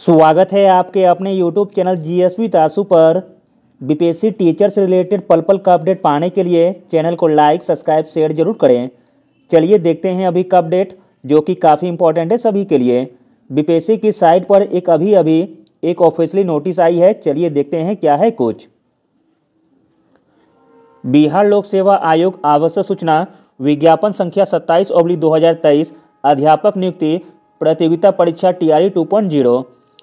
स्वागत है आपके अपने YouTube चैनल जी एस तासु पर बी टीचर से रिलेटेड पल पल का अपडेट पाने के लिए चैनल को लाइक सब्सक्राइब शेयर जरूर करें चलिए देखते हैं अभी का अपडेट जो कि काफ़ी इंपॉर्टेंट है सभी के लिए बी की साइट पर एक अभी अभी एक ऑफिशियली नोटिस आई है चलिए देखते हैं क्या है कुछ बिहार लोक सेवा आयोग आवश्यक सूचना विज्ञापन संख्या सत्ताईस ओबली दो अध्यापक नियुक्ति प्रतियोगिता परीक्षा T R two point zero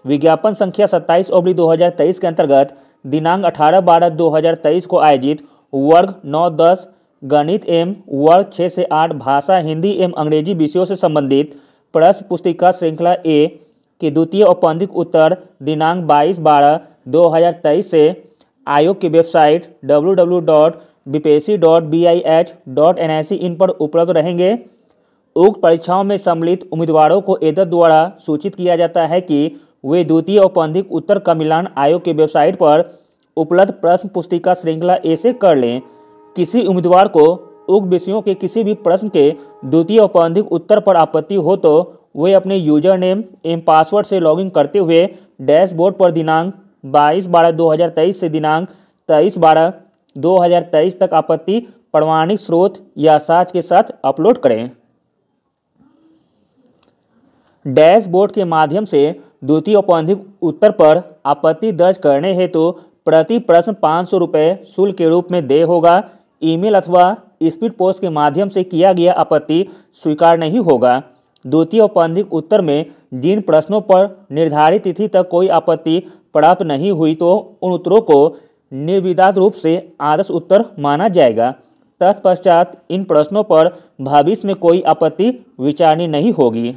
विज्ञापन संख्या सत्ताईस ओबली दो के अंतर्गत दिनांक अठारह बारह 2023 को आयोजित वर्ग नौ दस गणित एवं वर्ग छः से आठ भाषा हिंदी एवं अंग्रेजी विषयों से संबंधित प्रश्न पुस्तिका श्रृंखला ए के द्वितीय औपबंधिक उत्तर दिनांक 22 बारह 2023 से आयोग की वेबसाइट सी इन पर उपलब्ध रहेंगे उक्त परीक्षाओं में सम्मिलित उम्मीदवारों को एदत द्वारा सूचित किया जाता है कि वे द्वितीय औपबंधिक उत्तर का मिलान आयोग की वेबसाइट पर उपलब्ध प्रश्न पुस्तिका श्रृंखला ऐसे कर लें किसी उम्मीदवार को उग विषयों के किसी भी प्रश्न के द्वितीय औपबंधिक उत्तर पर आपत्ति हो तो वे अपने यूजर नेम एवं पासवर्ड से लॉगिन करते हुए डैशबोर्ड पर दिनांक 22 बारह 2023 से दिनांक 23 बारह 2023 तक आपत्ति प्रमाणिक स्रोत या साज के साथ अपलोड करें डैशबोर्ड के माध्यम से द्वितीय औपबंधिक उत्तर पर आपत्ति दर्ज करने हेतु तो प्रति प्रश्न पाँच सौ रुपये शुल्क के रूप में देय होगा ईमेल अथवा स्पीड पोस्ट के माध्यम से किया गया आपत्ति स्वीकार नहीं होगा द्वितीय औपबंधिक उत्तर में जिन प्रश्नों पर निर्धारित तिथि तक कोई आपत्ति प्राप्त नहीं हुई तो उन उत्तरों को निर्विदात रूप से आदर्श उत्तर माना जाएगा तत्पश्चात इन प्रश्नों पर भविष्य में कोई आपत्ति विचारणी नहीं होगी